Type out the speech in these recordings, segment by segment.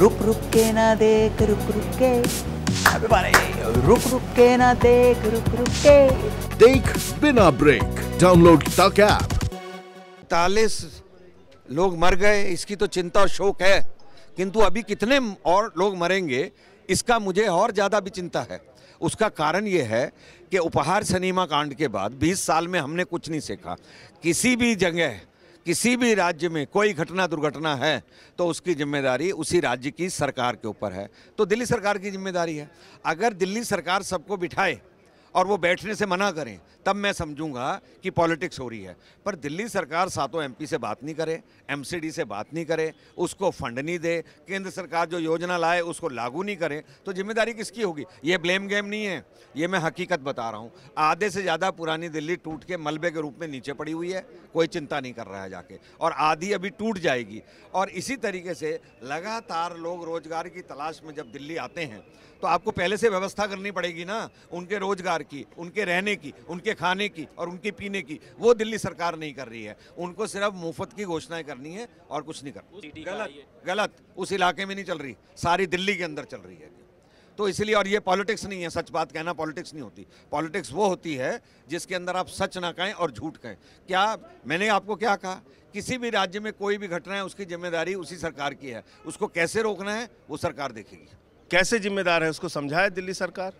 रुक रुक के ना देख रुक रुक के रुक रुक के ना देख रुक रुक के देख बिना ब्रेक डाउनलोड तक ऐप तालीस लोग मर गए इसकी तो चिंता और शोक है किंतु अभी कितने और लोग मरेंगे इसका मुझे और ज़्यादा भी चिंता है उसका कारण यह है कि उपहार सिनेमा कांड के बाद 20 साल में हमने कुछ नहीं सीखा किसी भी जगह किसी भी राज्य में कोई घटना दुर्घटना है तो उसकी जिम्मेदारी उसी राज्य की सरकार के ऊपर है तो दिल्ली सरकार की जिम्मेदारी है अगर दिल्ली सरकार सबको बिठाए और वो बैठने से मना करें तब मैं समझूंगा कि पॉलिटिक्स हो रही है पर दिल्ली सरकार सातों एमपी से बात नहीं करे एमसीडी से बात नहीं करे उसको फंड नहीं दे केंद्र सरकार जो योजना लाए उसको लागू नहीं करे तो जिम्मेदारी किसकी होगी ये ब्लेम गेम नहीं है ये मैं हकीकत बता रहा हूँ आधे से ज़्यादा पुरानी दिल्ली टूट के मलबे के रूप में नीचे पड़ी हुई है कोई चिंता नहीं कर रहा है जाके और आधी अभी टूट जाएगी और इसी तरीके से लगातार लोग रोजगार की तलाश में जब दिल्ली आते हैं तो आपको पहले से व्यवस्था करनी पड़ेगी ना उनके रोजगार की उनके रहने की उनके खाने की और उनके पीने की वो दिल्ली सरकार नहीं कर रही है उनको सिर्फ मुफ्त की घोषणाएं करनी है और कुछ नहीं करना गलत गलत उस इलाके में नहीं चल रही सारी दिल्ली के अंदर चल रही है तो इसलिए और ये पॉलिटिक्स नहीं है सच बात कहना पॉलिटिक्स नहीं होती पॉलिटिक्स वो होती है जिसके अंदर आप सच ना कहें और झूठ कहें क्या मैंने आपको क्या कहा किसी भी राज्य में कोई भी घटना है उसकी जिम्मेदारी उसी सरकार की है उसको कैसे रोकना है वो सरकार देखेगी कैसे जिम्मेदार है उसको समझाए दिल्ली सरकार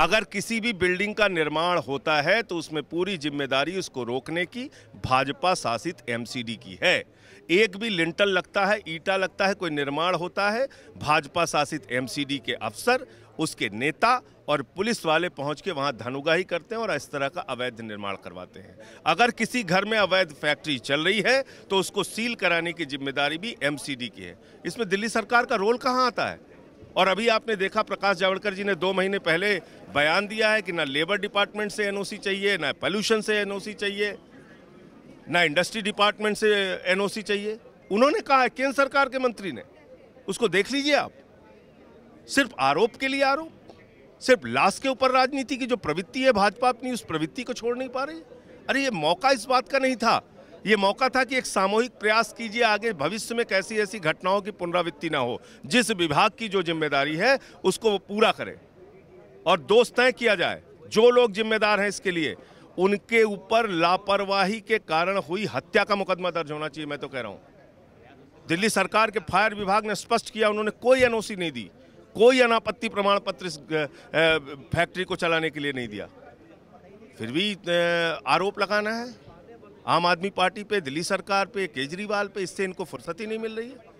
अगर किसी भी बिल्डिंग का निर्माण होता है तो उसमें पूरी जिम्मेदारी उसको रोकने की भाजपा शासित एमसीडी की है एक भी लिंटल लगता है ईटा लगता है कोई निर्माण होता है भाजपा शासित एमसीडी के अफसर उसके नेता और पुलिस वाले पहुंच के वहां धनुगाही करते हैं और इस तरह का अवैध निर्माण करवाते हैं अगर किसी घर में अवैध फैक्ट्री चल रही है तो उसको सील कराने की जिम्मेदारी भी एमसीडी की है इसमें दिल्ली सरकार का रोल कहाँ आता है और अभी आपने देखा प्रकाश जावड़कर जी ने दो महीने पहले बयान दिया है कि ना लेबर डिपार्टमेंट से एनओसी चाहिए ना पॉल्यूशन से एनओसी चाहिए ना इंडस्ट्री डिपार्टमेंट से एनओसी चाहिए उन्होंने कहा है केंद्र सरकार के मंत्री ने उसको देख लीजिए आप सिर्फ आरोप के लिए आरोप सिर्फ लाश के ऊपर राजनीति की जो प्रवृत्ति है भाजपा अपनी उस प्रवृत्ति को छोड़ नहीं पा रही अरे ये मौका इस बात का नहीं था ये मौका था कि एक सामूहिक प्रयास कीजिए आगे भविष्य में कैसी ऐसी घटनाओं की पुनरावृत्ति ना हो जिस विभाग की जो जिम्मेदारी है उसको वो पूरा करे और दोष तय किया जाए जो लोग जिम्मेदार हैं इसके लिए उनके ऊपर लापरवाही के कारण हुई हत्या का मुकदमा दर्ज होना चाहिए मैं तो कह रहा हूँ दिल्ली सरकार के फायर विभाग ने स्पष्ट किया उन्होंने कोई एनओसी नहीं दी कोई अनापत्ति प्रमाण पत्र इस फैक्ट्री को चलाने के लिए नहीं दिया फिर भी आरोप लगाना है आम आदमी पार्टी पे दिल्ली सरकार पे केजरीवाल पे इससे इनको फुर्सत ही नहीं मिल रही है